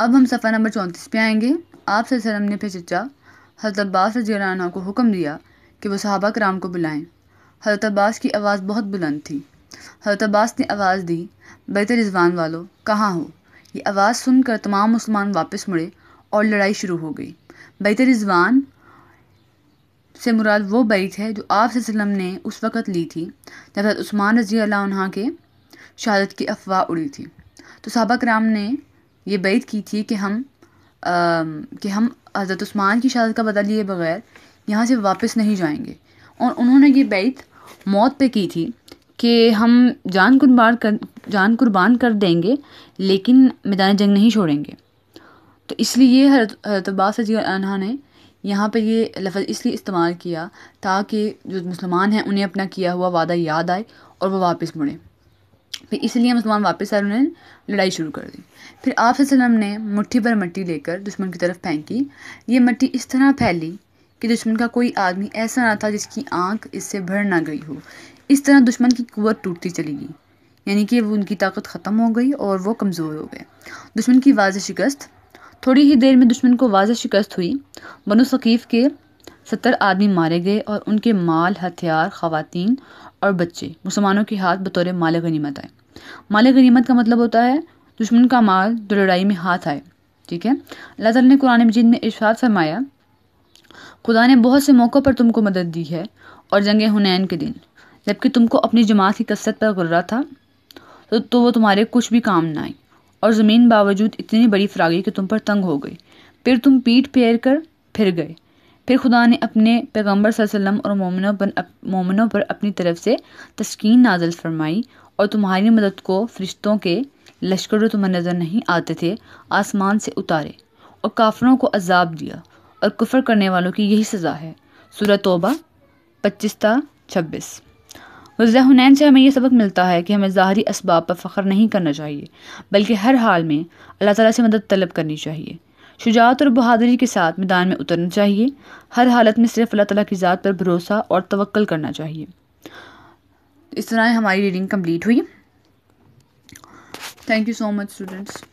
अब हम सफ़ा नंबर चौंतीस पे आएंगे आप सरम ने फिर चचा हज़रत अब्बास रजीना को हुक्म दिया कि वह सहाबा कराम को बुलाएं हज़रत अब्बास की आवाज़ बहुत बुलंद थी हज़रत अब्बास ने आवाज़ दी बैत रिजवान वालों कहाँ हो ये आवाज़ सुनकर तमाम मुसलमान वापस मुड़े और लड़ाई शुरू हो गई बैत रिजवान से मुराद वो बैत है जो आप ने उस वक़्त ली थी जब हजरत उस्मान रजी अल्लाह के शहादत की अफवाह उड़ी थी तो सहाबा कराम ने ये बैत की थी कि हम आ, कि हम हज़रत उस्मान की शहादत का बदल लिए बगैर यहाँ से वापस नहीं जाएंगे और उन्होंने ये बैत मौत पे की थी कि हम जान कुर्बान कर जान कुर्बान कर देंगे लेकिन मैदान जंग नहीं छोड़ेंगे तो इसलिए हरत अब्बास ने यहाँ पर ये लफ्ज़ इसलिए इस्तेमाल किया ताकि जो मुसलमान हैं उन्हें अपना किया हुआ वादा याद आए और वह वापस मुड़ें फिर इसलिए मुसलमान वापस आए उन्होंने लड़ाई शुरू कर दी फिर आप ने मुट्ठी पर मट्टी लेकर दुश्मन की तरफ फेंकी ये मट्टी इस तरह फैली कि दुश्मन का कोई आदमी ऐसा ना था जिसकी आंख इससे भर ना गई हो इस तरह दुश्मन की कुत टूटती चली गई यानी कि वो उनकी ताकत ख़त्म हो गई और वो कमज़ोर हो गए दुश्मन की वाज शिकस्त थोड़ी ही देर में दुश्मन को वाज शिकस्त हुई बनो शकीफ़ के सत्तर आदमी मारे गए और उनके माल हथियार खातन और बच्चे मुसलमानों के हाथ बतौर माल गनीमत आए माल गनीमत का मतलब होता है दुश्मन का माल दो लड़ाई में हाथ आए ठीक है अल्लाह तला ने कुरान मजीद में इरशाद फरमाया खुदा ने बहुत से मौक़ों पर तुमको मदद दी है और जंग हुनैन के दिन जबकि तुमको अपनी जमात की कसरत पर गुर्रा था तो, तो वो तुम्हारे कुछ भी काम ना आई और ज़मीन बावजूद इतनी बड़ी फरागी कि तुम पर तंग हो गई फिर तुम पीठ फेर कर फिर गए फिर खुदा ने अपने पैगम्बर सल्लम और मोमिनों पर मोमिनों पर अपनी तरफ से तस्कीन नाजल फरमाई और तुम्हारी मदद को फरिश्तों के लश्कर तुम्हें नज़र नहीं आते थे आसमान से उतारे और काफरों को अजाब दिया और कुफर करने वालों की यही सज़ा है सूरह तोबा पच्चीसता छब्बीस वज़ हुनैन से हमें यह सबक मिलता है कि हमें ज़ाहरी इसबाब पर फ़ख्र नहीं करना चाहिए बल्कि हर हाल में अल्लाह ताली से मदद तलब करनी चाहिए शुजात और बहादुरी के साथ मैदान में उतरना चाहिए हर हालत में सिर्फ अल्लाह तला की ज़ात पर भरोसा और तवक्ल करना चाहिए इस तरह हमारी रीडिंग कम्प्लीट हुई thank you so much students